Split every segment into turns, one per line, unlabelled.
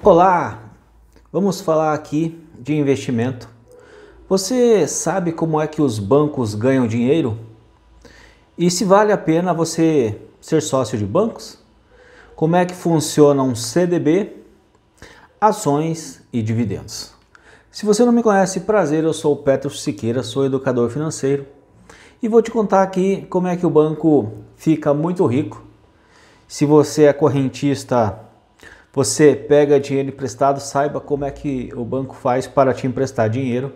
Olá! Vamos falar aqui de investimento. Você sabe como é que os bancos ganham dinheiro? E se vale a pena você ser sócio de bancos? Como é que funciona um CDB, ações e dividendos? Se você não me conhece, prazer, eu sou o Petro Siqueira, sou educador financeiro e vou te contar aqui como é que o banco fica muito rico. Se você é correntista você pega dinheiro emprestado, saiba como é que o banco faz para te emprestar dinheiro.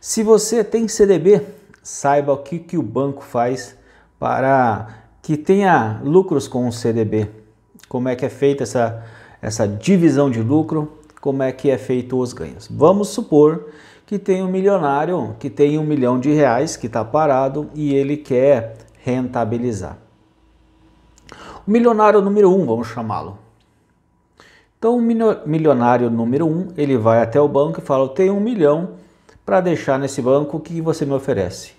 Se você tem CDB, saiba o que, que o banco faz para que tenha lucros com o CDB. Como é que é feita essa, essa divisão de lucro, como é que é feito os ganhos. Vamos supor que tem um milionário que tem um milhão de reais que está parado e ele quer rentabilizar. O milionário número um, vamos chamá-lo. Então o milionário número um, ele vai até o banco e fala, eu tenho um milhão para deixar nesse banco, o que você me oferece?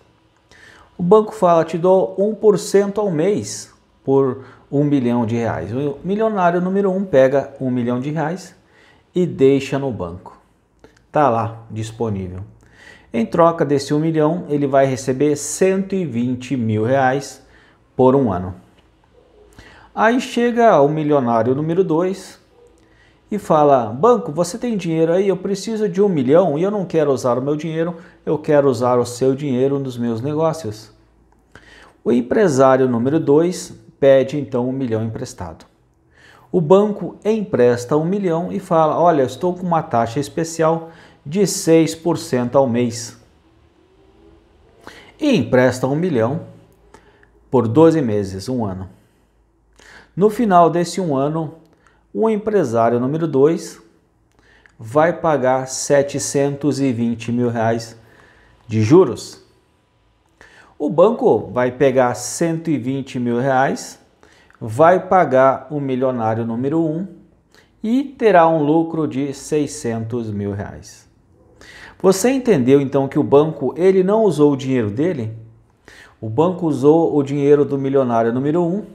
O banco fala, te dou 1% ao mês por um milhão de reais. O milionário número um pega um milhão de reais e deixa no banco. Tá lá, disponível. Em troca desse 1 um milhão, ele vai receber 120 mil reais por um ano. Aí chega o milionário número 2 e fala: Banco, você tem dinheiro aí? Eu preciso de um milhão e eu não quero usar o meu dinheiro, eu quero usar o seu dinheiro nos meus negócios. O empresário número 2 pede então um milhão emprestado. O banco empresta um milhão e fala: Olha, estou com uma taxa especial de 6% ao mês. E empresta um milhão por 12 meses, um ano. No final desse um ano, o empresário número 2 vai pagar 720 mil reais de juros. O banco vai pegar 120 mil reais, vai pagar o milionário número 1 um, e terá um lucro de 600 mil reais. Você entendeu então que o banco ele não usou o dinheiro dele? O banco usou o dinheiro do milionário número 1 um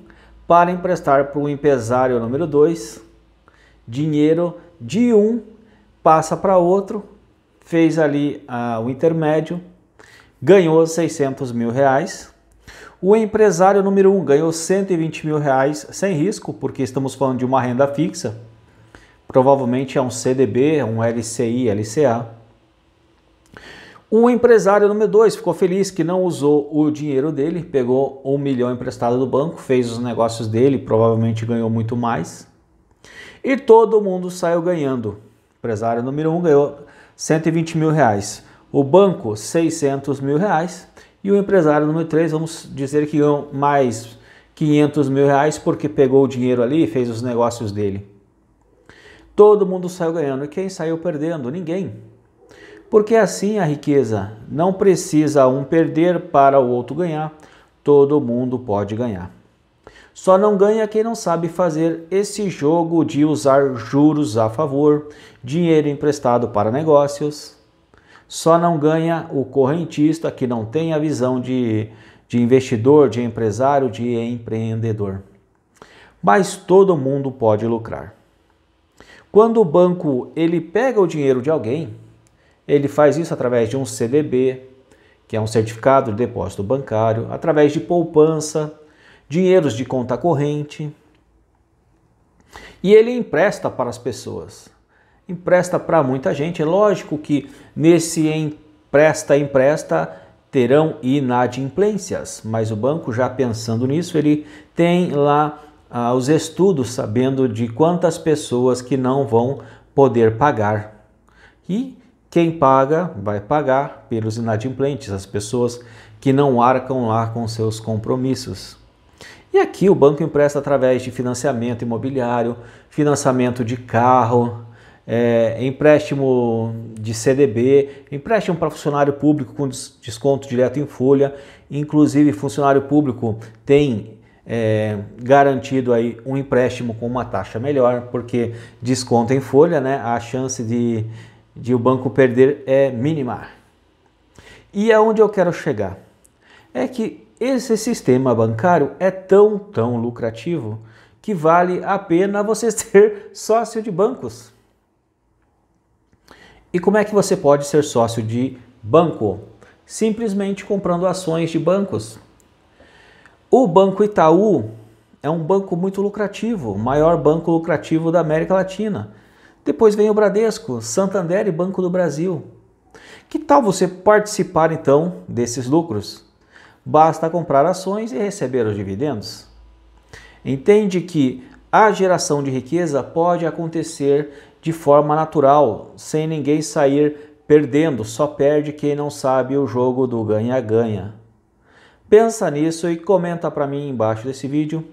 para emprestar para o empresário número 2 dinheiro de um passa para outro, fez ali ah, o intermédio, ganhou 600 mil reais. O empresário número um ganhou 120 mil reais sem risco, porque estamos falando de uma renda fixa, provavelmente é um CDB, um LCI, LCA. O empresário número 2 ficou feliz que não usou o dinheiro dele, pegou um milhão emprestado do banco, fez os negócios dele, provavelmente ganhou muito mais. E todo mundo saiu ganhando. O empresário número 1 um ganhou 120 mil reais. O banco, 600 mil reais. E o empresário número 3, vamos dizer que ganhou mais 500 mil reais porque pegou o dinheiro ali e fez os negócios dele. Todo mundo saiu ganhando. E quem saiu perdendo? Ninguém. Porque assim a riqueza não precisa um perder para o outro ganhar, todo mundo pode ganhar. Só não ganha quem não sabe fazer esse jogo de usar juros a favor, dinheiro emprestado para negócios. Só não ganha o correntista que não tem a visão de, de investidor, de empresário, de empreendedor. Mas todo mundo pode lucrar. Quando o banco ele pega o dinheiro de alguém, ele faz isso através de um CDB, que é um certificado de depósito bancário, através de poupança, dinheiros de conta corrente. E ele empresta para as pessoas. Empresta para muita gente. É lógico que nesse empresta, empresta, terão inadimplências, mas o banco, já pensando nisso, ele tem lá ah, os estudos sabendo de quantas pessoas que não vão poder pagar. E quem paga vai pagar pelos inadimplentes, as pessoas que não arcam lá com seus compromissos. E aqui o banco empresta através de financiamento imobiliário, financiamento de carro, é, empréstimo de CDB, empréstimo para funcionário público com desconto direto em folha. Inclusive, funcionário público tem é, garantido aí um empréstimo com uma taxa melhor, porque desconto em folha, né? A chance de, de o banco perder é mínima. E aonde eu quero chegar? É que esse sistema bancário é tão, tão lucrativo que vale a pena você ser sócio de bancos. E como é que você pode ser sócio de banco? Simplesmente comprando ações de bancos. O Banco Itaú é um banco muito lucrativo, o maior banco lucrativo da América Latina. Depois vem o Bradesco, Santander e Banco do Brasil. Que tal você participar então desses lucros? basta comprar ações e receber os dividendos. Entende que a geração de riqueza pode acontecer de forma natural, sem ninguém sair perdendo, só perde quem não sabe o jogo do ganha-ganha. Pensa nisso e comenta para mim embaixo desse vídeo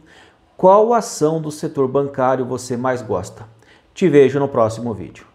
qual ação do setor bancário você mais gosta. Te vejo no próximo vídeo.